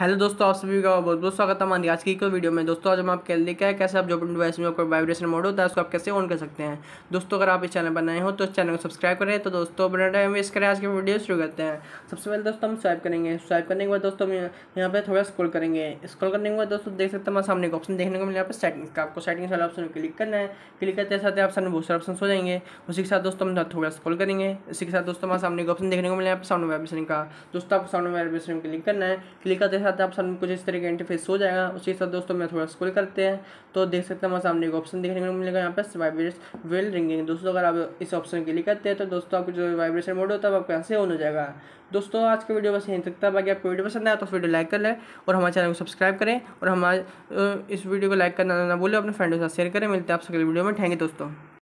hello दोस्तों आप सभी का बहुत बहुत स्वागत है हमारी आज की एक वीडियो में दोस्तों आज हम आपके क्या है कैसे आप जो अपने डिवाइस में आपका वाइब्रेशन मोड होता है उसको आप कैसे ऑन कर सकते हैं दोस्तों अगर आप इस चैनल पर नए हो तो इस चैनल को सब्सक्राइब करें तो दोस्तों बना टाइम वेस्ट करें आज की वीडियो शुरू करते हैं सबसे पहले दोस्तों हम स्वाइप करेंगे स्वाइप करने के बाद दोस्तों हम यहाँ पर थोड़ा स्क्रॉल करेंगे स्कॉल करने के बाद दोस्तों देख सकते हैं हमारे सामने एक ऑप्शन देखने को मिले यहाँ पर सेटिंग का आपको सेटिंग वाला ऑप्शन क्लिक करना है क्लिक करते साथ आप सामने बहुत सारे ऑप्शन हो जाएंगे उसी के साथ दोस्तों हम थोड़ा स्क्रॉल करेंगे इसी के साथ दोस्तों हमारे सामने एक ऑप्शन देखने को मिले यहाँ पर साउंड वाइब्रेशन का दोस्तों आपको साउंड वाइब्रेशन क्लिक करना है क्लिक करते साथ आप सामने कुछ इस तरह का इंटरफेस हो जाएगा उसके साथ दोस्तों मैं थोड़ा स्कूल करते हैं तो देख सकते हैं हमारे सामने एक ऑप्शन देखने को मिलेगा यहाँ पर वाइब्रेस वेल रिंगिंग दोस्तों अगर आप इस ऑप्शन क्लिक करते हैं तो दोस्तों आपको जो वाइब्रेशन मोड होता है आपको यहाँ से ऑन हो जाएगा दोस्तों आज का वीडियो बस यहीं तक था बाकी आपको वीडियो पसंद आया तो वीडियो लाइक कर लें और हमारे चैनल को सब्सक्राइब करें और हमारे इस वीडियो को लाइक करना ना भूलें अपने फ्रेंडों के साथ शेयर करें मिलते हैं आप सकल वीडियो में थैंक यू दोस्तों